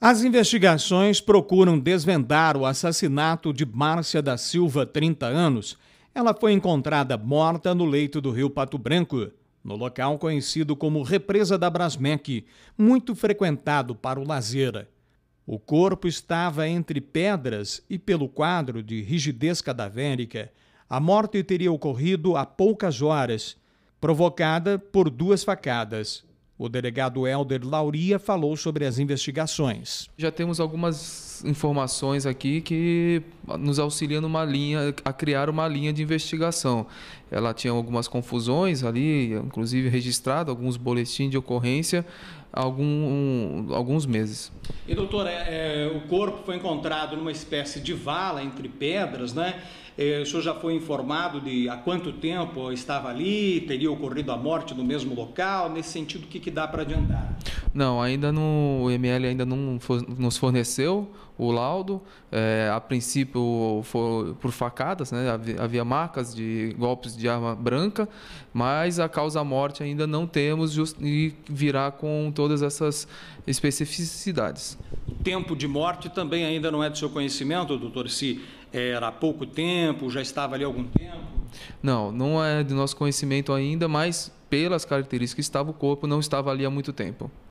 As investigações procuram desvendar o assassinato de Márcia da Silva, 30 anos. Ela foi encontrada morta no leito do rio Pato Branco, no local conhecido como Represa da Brasmec, muito frequentado para o lazer. O corpo estava entre pedras e, pelo quadro de rigidez cadavérica, a morte teria ocorrido há poucas horas, provocada por duas facadas. O delegado Helder Lauria falou sobre as investigações. Já temos algumas informações aqui que nos auxilia numa linha, a criar uma linha de investigação. Ela tinha algumas confusões ali, inclusive registrado alguns boletins de ocorrência algum, um, alguns meses. E doutora, é, é, o corpo foi encontrado numa espécie de vala entre pedras, né? É, o senhor já foi informado de há quanto tempo estava ali, teria ocorrido a morte no mesmo local? Nesse sentido, o que, que dá para adiantar? Não, ainda não, o ML ainda não nos forneceu o laudo. É, a princípio foi por facadas, né? havia marcas de golpes de arma branca, mas a causa-morte ainda não temos e virá com todas essas especificidades. O tempo de morte também ainda não é do seu conhecimento, doutor? Se é, era há pouco tempo, já estava ali há algum tempo? Não, não é de nosso conhecimento ainda, mas pelas características que estava o corpo, não estava ali há muito tempo.